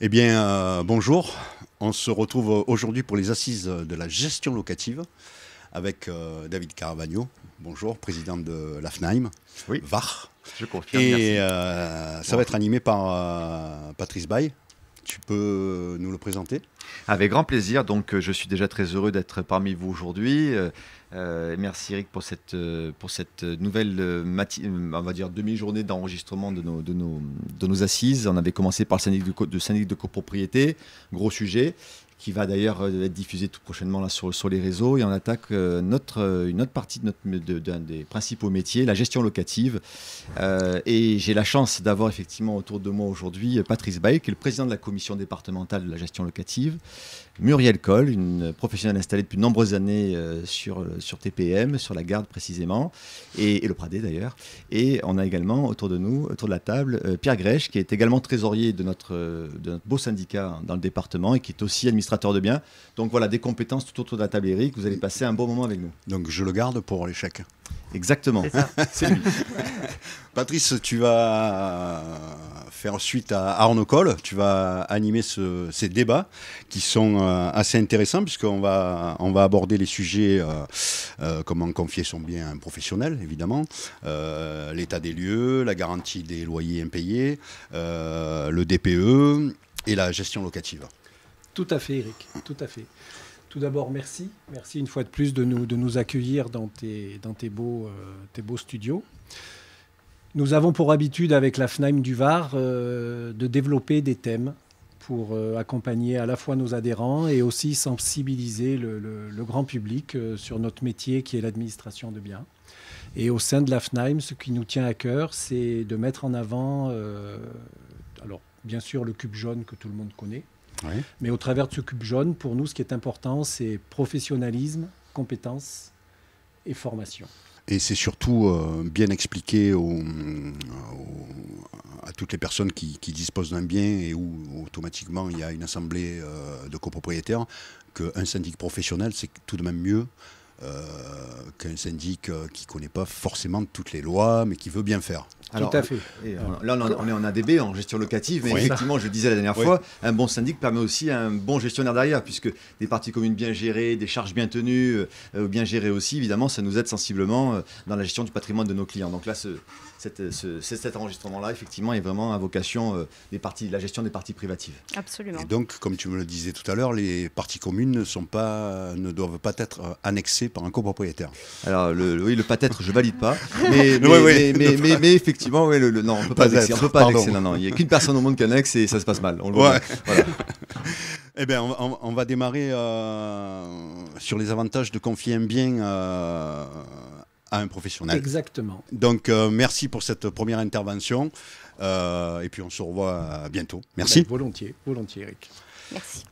Eh bien, euh, bonjour. On se retrouve aujourd'hui pour les assises de la gestion locative avec euh, David Caravagno. Bonjour, président de l'AFNIM, Oui. VAR. Je confirme. Et euh, ça va être animé par Patrice Baye, tu peux euh, nous le présenter Avec grand plaisir. Donc, euh, je suis déjà très heureux d'être parmi vous aujourd'hui. Euh, merci Eric pour cette, pour cette nouvelle on va dire demi-journée d'enregistrement de nos, de, de nos assises. On avait commencé par le syndic syndic de copropriété, gros sujet qui va d'ailleurs euh, être diffusé tout prochainement là sur, les réseaux. Et on attaque euh, notre, euh, une autre partie de notre, d'un des principaux métiers, la gestion locative. et j'ai la chance d'avoir effectivement autour de moi aujourd'hui Patrice Baye, qui est le président de la commission départementale de la gestion locative, Muriel Coll, une professionnelle installée depuis de nombreuses années sur, sur TPM, sur la garde précisément, et, le Pradé d'ailleurs. Et on a également autour de nous, autour de la table, Pierre Grèche, qui est également trésorier de notre, de notre beau syndicat dans le département et qui est aussi administrateur de biens. Donc voilà, des compétences tout autour de la table Eric. Vous allez passer un bon moment avec nous. Donc je le garde pour l'échec. Exactement. Patrice, tu vas faire suite à Arnaud Tu vas animer ces débats qui sont euh, assez intéressants puisqu'on va, aborder les sujets euh, euh, comment confier son bien à un professionnel, évidemment, l'état des lieux, la garantie des loyers impayés, le DPE et la gestion locative. Tout à fait, Eric. Tout à fait. Tout d'abord, merci. Merci une fois de plus de nous, de nous accueillir dans tes, dans tes, beaux, euh, beaux studios. Nous avons pour habitude, avec la FNAIM du Var, euh, de développer des thèmes pour euh, accompagner à la fois nos adhérents et aussi sensibiliser le, grand public sur notre métier qui est l'administration de biens. Et au sein de la FNAIM, ce qui nous tient à cœur, c'est de mettre en avant, alors bien sûr, le cube jaune que tout le monde connaît, mais au travers de ce cube jaune, pour nous, ce qui est important, c'est professionnalisme, compétence et formation. Et c'est surtout euh, bien expliqué euh, à toutes les personnes qui, disposent d'un bien et où automatiquement il y a une assemblée euh, de copropriétaires qu'un syndic professionnel, c'est tout de même mieux euh, qu'un syndic euh, qui ne connaît pas forcément toutes les lois, mais qui veut bien faire. Tout à fait. Euh, là, on est en ADB, en gestion locative, mais effectivement, je le disais la dernière fois, un bon syndic permet aussi un bon gestionnaire derrière, puisque des parties communes bien gérées, des charges bien tenues, bien gérées aussi, évidemment, ça nous aide sensiblement dans la gestion du patrimoine de nos clients. Donc là, ce, cet enregistrement-là, effectivement, est vraiment à vocation de des parties, la gestion des parties privatives. Absolument. Et donc, comme tu me le disais tout à l'heure, les parties communes ne, sont pas, ne doivent pas être annexées par un copropriétaire. Alors, le, oui, le peut-être, je valide pas. Mais, mais, mais, mais, effectivement, le, non, on ne peut pas annexer. Il n'y a qu'une personne au monde qui annexe et ça se passe mal. On le voit. Eh bien, on, va démarrer euh, sur les avantages de confier un bien euh, à un professionnel. Exactement. Donc, euh, merci pour cette première intervention. et puis, on se revoit bientôt. Merci. Ben, volontiers, volontiers, Eric. Merci.